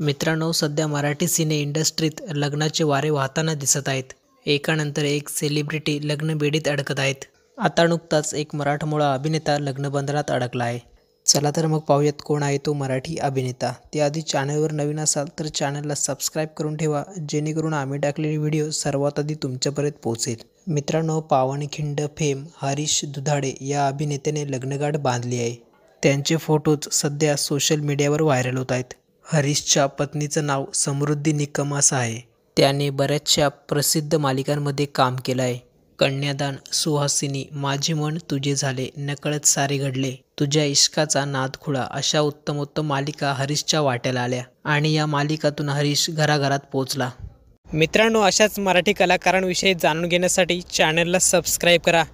मित्रांनो सध्या मराठी सिने इंडस्ट्रीत लग्नाचे वारे वाहताना दिसत आहेत एकानंतर एक सेलिब्रिटी लग्न बेडीत अडकत आहेत आता नुकताच एक मराठमोळा अभिनेता लग्नबंधनात अडकला आहे चला तर मग पाहूयात कोण आहे तो मराठी अभिनेता त्याआधी चॅनलवर नवीन असाल तर चॅनलला सबस्क्राईब करून ठेवा जेणेकरून आम्ही टाकलेले व्हिडिओ सर्वात आधी तुमच्यापर्यंत पोहोचेल मित्रांनो पावनखिंड फेम हरीश दुधाडे या अभिनेत्याने लग्नगाठ बांधली आहे त्यांचे फोटोज सध्या सोशल मीडियावर व्हायरल होत आहेत हरीशच्या पत्नीचं नाव समृद्धी निकम असं आहे त्याने बऱ्याचशा प्रसिद्ध मालिकांमध्ये काम केलं आहे कन्यादान सुहासिनी माझे मन तुझे झाले नकळत सारे घडले तुझ्या इश्काचा नादखुळा अशा उत्तमोत्तम मालिका हरीशच्या वाट्याला आल्या आणि या मालिकातून हरीश घराघरात पोचला मित्रांनो अशाच मराठी कलाकारांविषयी जाणून घेण्यासाठी चॅनलला सबस्क्राईब करा